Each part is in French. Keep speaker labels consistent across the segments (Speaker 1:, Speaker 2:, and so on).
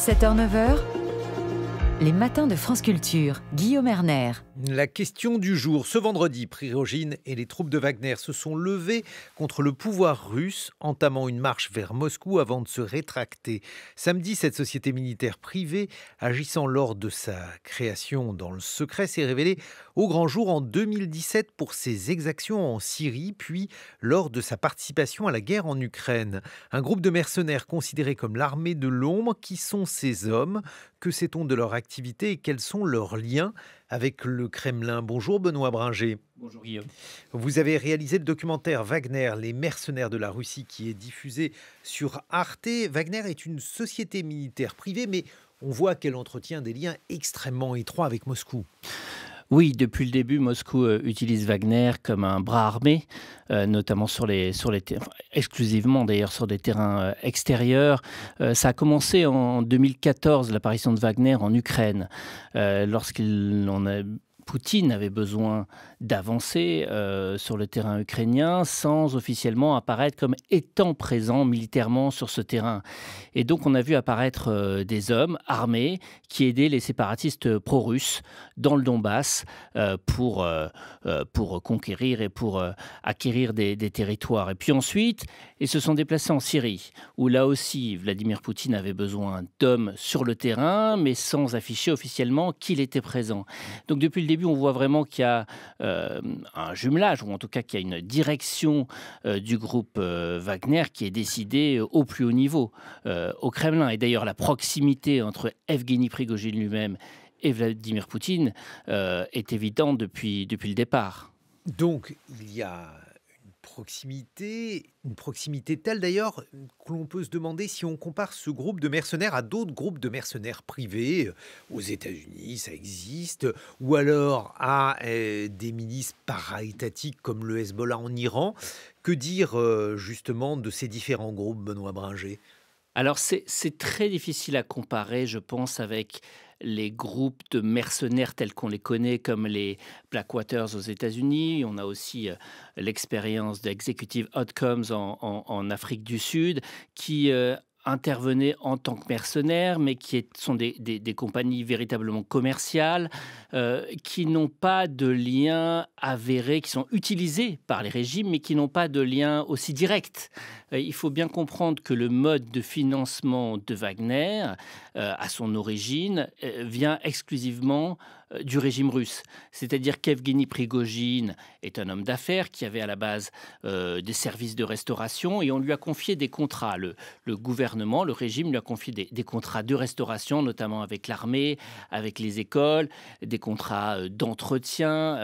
Speaker 1: 7h-9h les matins de France Culture, Guillaume Erner. La question du jour. Ce vendredi, Prigogine et les troupes de Wagner se sont levées contre le pouvoir russe, entamant une marche vers Moscou avant de se rétracter. Samedi, cette société militaire privée, agissant lors de sa création dans le secret, s'est révélée au grand jour en 2017 pour ses exactions en Syrie, puis lors de sa participation à la guerre en Ukraine. Un groupe de mercenaires considérés comme l'armée de l'ombre qui sont ces hommes que sait-on de leur activité et quels sont leurs liens avec le Kremlin Bonjour Benoît Bringer. Bonjour Guillaume. Vous avez réalisé le documentaire Wagner, les mercenaires de la Russie, qui est diffusé sur Arte. Wagner est une société militaire privée, mais on voit qu'elle entretient des liens extrêmement étroits avec
Speaker 2: Moscou. Oui, depuis le début, Moscou euh, utilise Wagner comme un bras armé, euh, notamment sur les, sur les exclusivement d'ailleurs sur des terrains euh, extérieurs. ça a commencé en 2014, l'apparition de Wagner en Ukraine, lorsqu'il en a Poutine avait besoin d'avancer euh, sur le terrain ukrainien sans officiellement apparaître comme étant présent militairement sur ce terrain. Et donc on a vu apparaître euh, des hommes armés qui aidaient les séparatistes pro-russes dans le Donbass euh, pour, pour conquérir et pour acquérir des, territoires. Et puis ensuite, ils se sont déplacés en Syrie, où là aussi Vladimir Poutine avait besoin d'hommes sur le terrain, mais sans afficher officiellement qu'il était présent. Donc depuis le début, on voit vraiment qu'il y a euh, un jumelage, ou en tout cas qu'il y a une direction euh, du groupe euh, Wagner qui est décidée au plus haut niveau, au Kremlin. Et d'ailleurs, la proximité entre Evgeny Prigogine lui-même et Vladimir Poutine est évidente depuis, depuis le départ.
Speaker 1: Donc, il y a proximité, une proximité telle d'ailleurs que l'on peut se demander si on compare ce groupe de mercenaires à d'autres groupes de mercenaires privés. Euh, aux États-Unis, ça existe, ou alors à euh, des milices paraétatiques comme le Hezbollah en
Speaker 2: Iran. Que dire euh, justement de ces différents groupes, Benoît Bringer alors c'est très difficile à comparer, je pense, avec les groupes de mercenaires tels qu'on les connaît, comme les Blackwaters aux États-Unis. On a aussi euh, l'expérience d'Executive Outcomes en, Afrique du Sud, qui euh, intervenaient en tant que mercenaires, mais qui sont des, compagnies véritablement commerciales, euh, qui n'ont pas de lien avéré, qui sont utilisées par les régimes, mais qui n'ont pas de lien aussi direct. Euh, il faut bien comprendre que le mode de financement de Wagner, euh, à son origine, vient exclusivement euh, du régime russe. C'est-à-dire qu'Evgeny Prigogine est un homme d'affaires qui avait à la base euh, des services de restauration et on lui a confié des contrats. Le, gouvernement, le régime lui a confié des, contrats de restauration, notamment avec l'armée, avec les écoles, des contrats euh, d'entretien.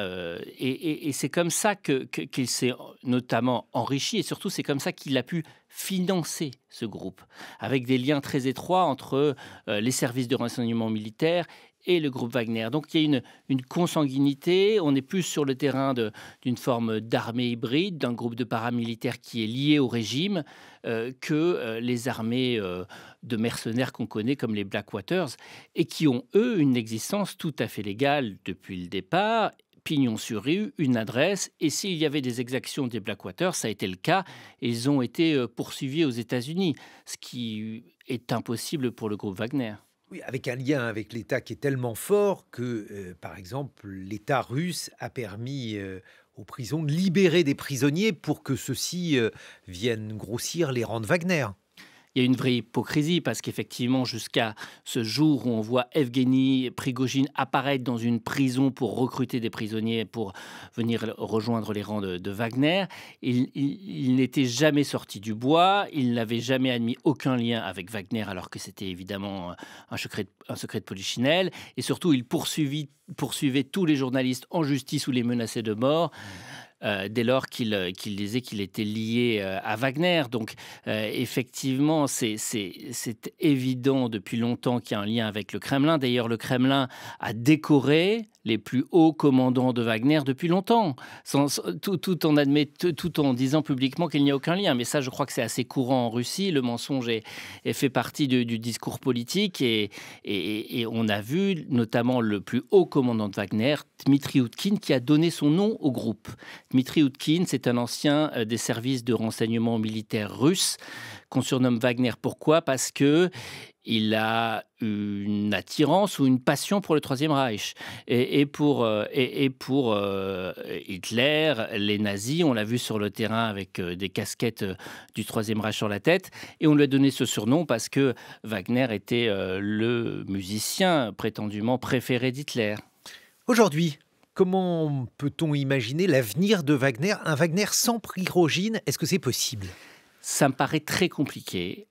Speaker 2: et, c'est comme ça qu'il s'est notamment enrichi et surtout c'est comme ça qu'il a pu financer ce groupe, avec des liens très étroits entre les services de renseignement militaire et le groupe Wagner. Donc il y a une, consanguinité, on est plus sur le terrain d'une forme d'armée hybride, d'un groupe de paramilitaires qui est lié au régime, euh, que euh, les armées euh, de mercenaires qu'on connaît comme les Blackwaters, et qui ont, eux, une existence tout à fait légale depuis le départ, pignon sur rue, une adresse. Et s'il y avait des exactions des Blackwater, ça a été le cas. Ils ont été poursuivis aux États-Unis, ce qui est impossible pour le groupe Wagner. Oui, avec un lien avec l'État qui est tellement fort que,
Speaker 1: euh, par exemple, l'État russe a permis euh, aux prisons de libérer des prisonniers
Speaker 2: pour que ceux-ci euh, viennent grossir les rangs de Wagner il y a une vraie hypocrisie parce qu'effectivement, jusqu'à ce jour où on voit Evgeny Prigogine apparaître dans une prison pour recruter des prisonniers pour venir rejoindre les rangs de, Wagner, il, n'était jamais sorti du bois, il n'avait jamais admis aucun lien avec Wagner alors que c'était évidemment un secret, de, un secret polichinelle. Et surtout, il poursuivit, poursuivait tous les journalistes en justice ou les menaçait de mort. Euh, dès lors euh, qu'il disait qu'il était lié euh, à Wagner. Donc effectivement, c'est évident depuis longtemps qu'il y a un lien avec le Kremlin. D'ailleurs, le Kremlin a décoré les plus hauts commandants de Wagner depuis longtemps, sans, tout, en admet, tout en disant publiquement qu'il n'y a aucun lien. Mais ça, je crois que c'est assez courant en Russie. Le mensonge est, fait partie du, discours politique et, on a vu notamment le plus haut commandant de Wagner, Dmitri Utkin, qui a donné son nom au groupe. Dmitri Utkin, c'est un ancien euh, des services de renseignement militaire russe qu'on surnomme Wagner. Pourquoi Parce que il a une attirance ou une passion pour le Troisième Reich et, pour, et, pour euh, euh, Hitler, les nazis. On l'a vu sur le terrain avec euh, des casquettes du Troisième Reich sur la tête. Et on lui a donné ce surnom parce que Wagner était le musicien prétendument préféré d'Hitler.
Speaker 1: Aujourd'hui, comment peut-on imaginer l'avenir de Wagner Un Wagner sans
Speaker 2: Prigogine, est-ce que c'est possible ça me paraît très compliqué.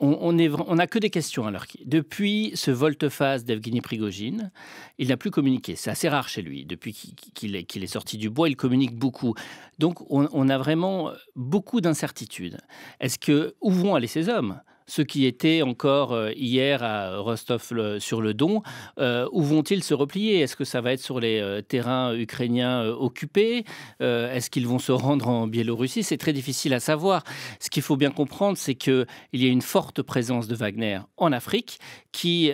Speaker 2: On n'a que des questions à hein, Depuis ce volte-face d'Evgeny Prigogine, il n'a plus communiqué. C'est assez rare chez lui. Depuis qu'il est, sorti du bois, il communique beaucoup. Donc on, on a vraiment beaucoup d'incertitudes. Est-ce que où vont aller ces hommes ce qui était encore euh, hier à Rostov-sur-le-Don, euh, où vont-ils se replier Est-ce que ça va être sur les euh, terrains ukrainiens occupés Est-ce qu'ils vont se rendre en Biélorussie C'est très difficile à savoir. Ce qu'il faut bien comprendre, c'est qu'il y a une forte présence de Wagner en Afrique, qui,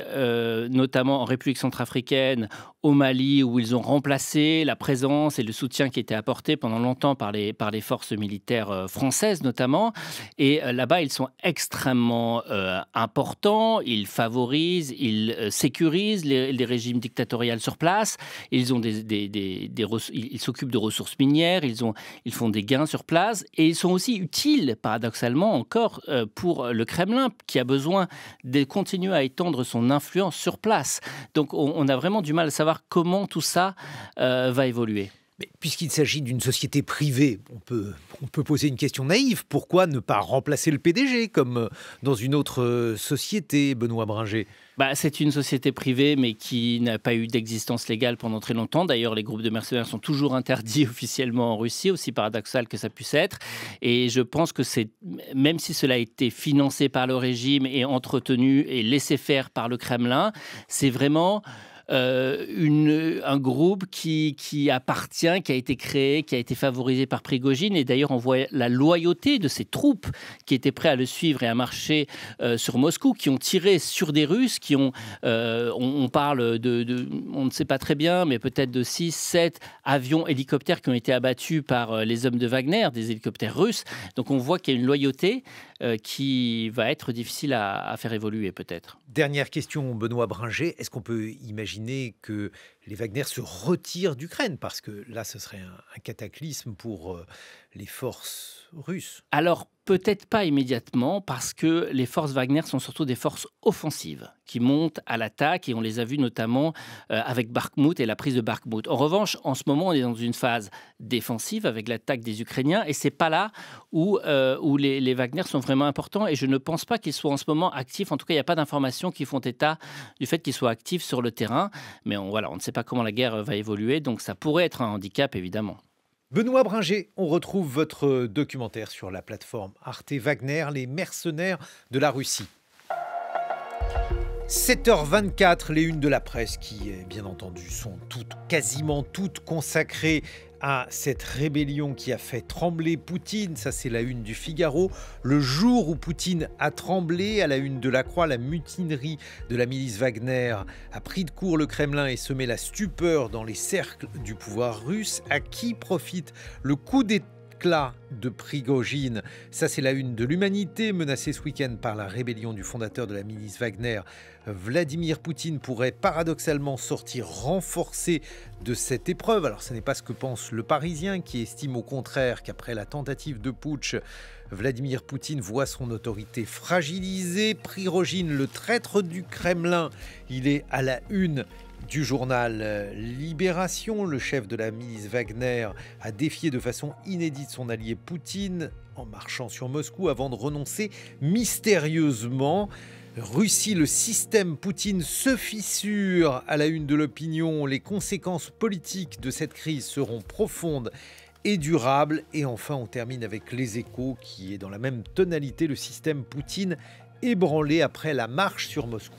Speaker 2: notamment en République centrafricaine, au Mali où ils ont remplacé la présence et le soutien qui était apporté pendant longtemps par les, par les forces militaires euh, françaises notamment. Et euh, là-bas, ils sont extrêmement euh, importants, ils favorisent, ils sécurisent les, régimes dictatoriales sur place, ils ont des, des, ils s'occupent de ressources minières, ils, ont, ils font des gains sur place et ils sont aussi utiles, paradoxalement encore, pour le Kremlin qui a besoin de continuer à étendre son influence sur place. Donc on a vraiment du mal à savoir comment tout ça euh, va évoluer
Speaker 1: puisqu'il s'agit d'une société privée, on peut, on peut poser une question naïve. Pourquoi ne pas remplacer le PDG comme euh, dans une autre euh,
Speaker 2: société, Benoît Bringer bah, C'est une société privée, mais qui n'a pas eu d'existence légale pendant très longtemps. D'ailleurs, les groupes de mercenaires sont toujours interdits officiellement en Russie, aussi paradoxal que ça puisse être. Et je pense que c'est, même si cela a été financé par le régime et entretenu et laissé faire par le Kremlin, c'est vraiment euh, une, un groupe qui, appartient, qui a été créé, qui a été favorisé par Prigogine. Et d'ailleurs, on voit la loyauté de ces troupes qui étaient prêtes à le suivre et à marcher euh, sur Moscou, qui ont tiré sur des Russes, qui ont, euh, on, parle de, on ne sait pas très bien, mais peut-être de 6, 7 avions, hélicoptères qui ont été abattus par les hommes de Wagner, des hélicoptères russes. Donc on voit qu'il y a une loyauté qui va être difficile à faire évoluer peut-être. Dernière question, Benoît Bringer. Est-ce qu'on peut imaginer que les
Speaker 1: Wagner se retirent d'Ukraine, parce que là, ce serait un cataclysme pour euh, les
Speaker 2: forces russes Alors peut-être pas immédiatement parce que les forces Wagner sont surtout des forces offensives qui montent à l'attaque et on les a vus notamment euh, avec Barkmout et la prise de Barkmout. En revanche, en ce moment, on est dans une phase défensive avec l'attaque des Ukrainiens et c'est pas là où, euh, où les, Wagner sont vraiment importants et je ne pense pas qu'ils soient en ce moment actifs. En tout cas, il n'y a pas d'informations qui font état du fait qu'ils soient actifs sur le terrain. Mais voilà, on ne sait pas comment la guerre va évoluer, donc ça pourrait être un handicap évidemment.
Speaker 1: Benoît Bringer, on retrouve votre documentaire sur la plateforme Arte Wagner, les mercenaires de la Russie. 7h24, les unes de la presse qui, eh bien entendu, sont toutes, quasiment toutes consacrées à cette rébellion qui a fait trembler Poutine, ça c'est la une du Figaro, le jour où Poutine a tremblé, à la une de la Croix, la mutinerie de la milice Wagner a pris de court le Kremlin et semé la stupeur dans les cercles du pouvoir russe, à qui profite le coup d'État de Prigogine. Ça, c'est la une de l'humanité, menacée ce week-end par la rébellion du fondateur de la milice Wagner. Vladimir Poutine pourrait paradoxalement sortir renforcé de cette épreuve. Alors, ce n'est pas ce que pense le Parisien, qui estime au contraire qu'après la tentative de putsch, Vladimir Poutine voit son autorité fragilisée. Prigogine, le traître du Kremlin, il est à la une du journal euh, Libération, le chef de la milice Wagner a défié de façon inédite son allié Poutine en marchant sur Moscou avant de renoncer mystérieusement. Russie, le système Poutine se fissure à la une de l'opinion. Les conséquences politiques de cette crise seront profondes et durables. Et enfin, on termine avec les échos qui est dans la même tonalité, le système Poutine ébranlé après la marche sur Moscou.